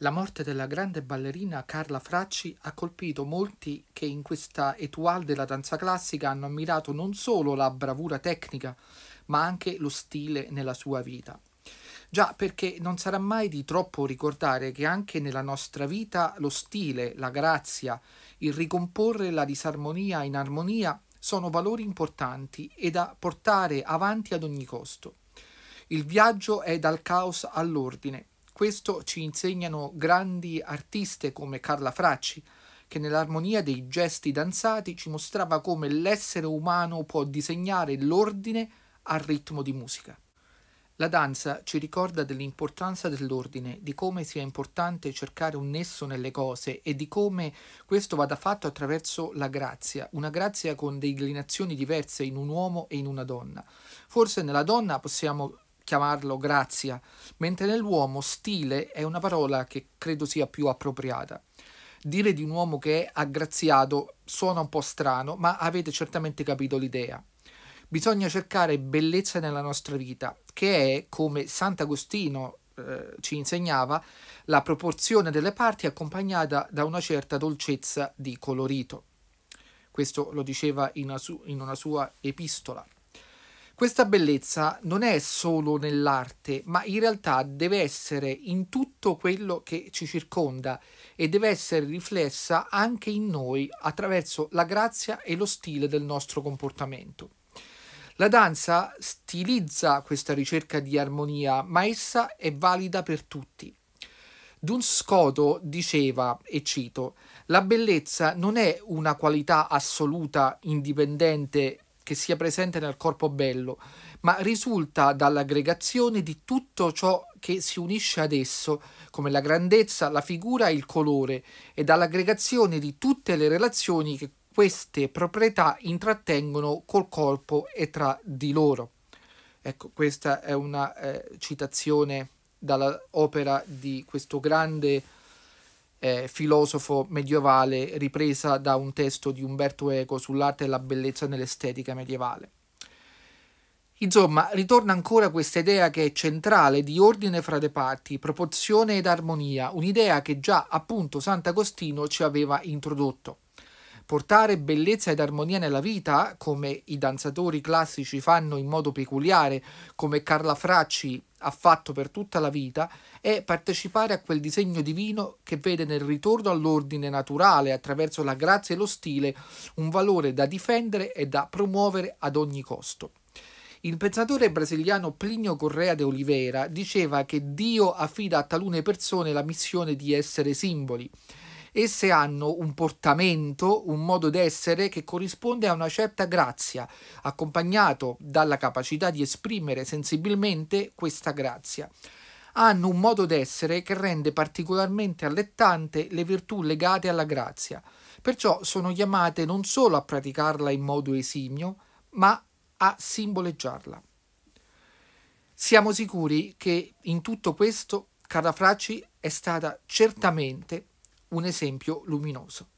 La morte della grande ballerina Carla Fracci ha colpito molti che in questa étoile della danza classica hanno ammirato non solo la bravura tecnica, ma anche lo stile nella sua vita. Già perché non sarà mai di troppo ricordare che anche nella nostra vita lo stile, la grazia, il ricomporre la disarmonia in armonia sono valori importanti e da portare avanti ad ogni costo. Il viaggio è dal caos all'ordine, questo ci insegnano grandi artiste come Carla Fracci, che nell'armonia dei gesti danzati ci mostrava come l'essere umano può disegnare l'ordine al ritmo di musica. La danza ci ricorda dell'importanza dell'ordine, di come sia importante cercare un nesso nelle cose e di come questo vada fatto attraverso la grazia, una grazia con declinazioni diverse in un uomo e in una donna. Forse nella donna possiamo chiamarlo grazia, mentre nell'uomo stile è una parola che credo sia più appropriata. Dire di un uomo che è aggraziato suona un po' strano, ma avete certamente capito l'idea. Bisogna cercare bellezza nella nostra vita, che è, come Sant'Agostino eh, ci insegnava, la proporzione delle parti accompagnata da una certa dolcezza di colorito. Questo lo diceva in una, su- in una sua epistola. Questa bellezza non è solo nell'arte, ma in realtà deve essere in tutto quello che ci circonda e deve essere riflessa anche in noi attraverso la grazia e lo stile del nostro comportamento. La danza stilizza questa ricerca di armonia, ma essa è valida per tutti. Dun Scoto diceva, e cito, la bellezza non è una qualità assoluta, indipendente che sia presente nel corpo bello, ma risulta dall'aggregazione di tutto ciò che si unisce ad esso, come la grandezza, la figura e il colore, e dall'aggregazione di tutte le relazioni che queste proprietà intrattengono col corpo e tra di loro. Ecco, questa è una eh, citazione dall'opera di questo grande eh, filosofo medievale ripresa da un testo di Umberto Eco sull'arte e la bellezza nell'estetica medievale. Insomma, ritorna ancora questa idea che è centrale di ordine fra le parti, proporzione ed armonia, un'idea che già appunto Sant'Agostino ci aveva introdotto. Portare bellezza ed armonia nella vita, come i danzatori classici fanno in modo peculiare, come Carla Fracci ha fatto per tutta la vita è partecipare a quel disegno divino che vede nel ritorno all'ordine naturale attraverso la grazia e lo stile un valore da difendere e da promuovere ad ogni costo. Il pensatore brasiliano Plinio Correa de Oliveira diceva che Dio affida a talune persone la missione di essere simboli, Esse hanno un portamento, un modo d'essere che corrisponde a una certa grazia, accompagnato dalla capacità di esprimere sensibilmente questa grazia. Hanno un modo d'essere che rende particolarmente allettante le virtù legate alla grazia, perciò sono chiamate non solo a praticarla in modo esimio, ma a simboleggiarla. Siamo sicuri che in tutto questo Carafracci è stata certamente un esempio luminoso.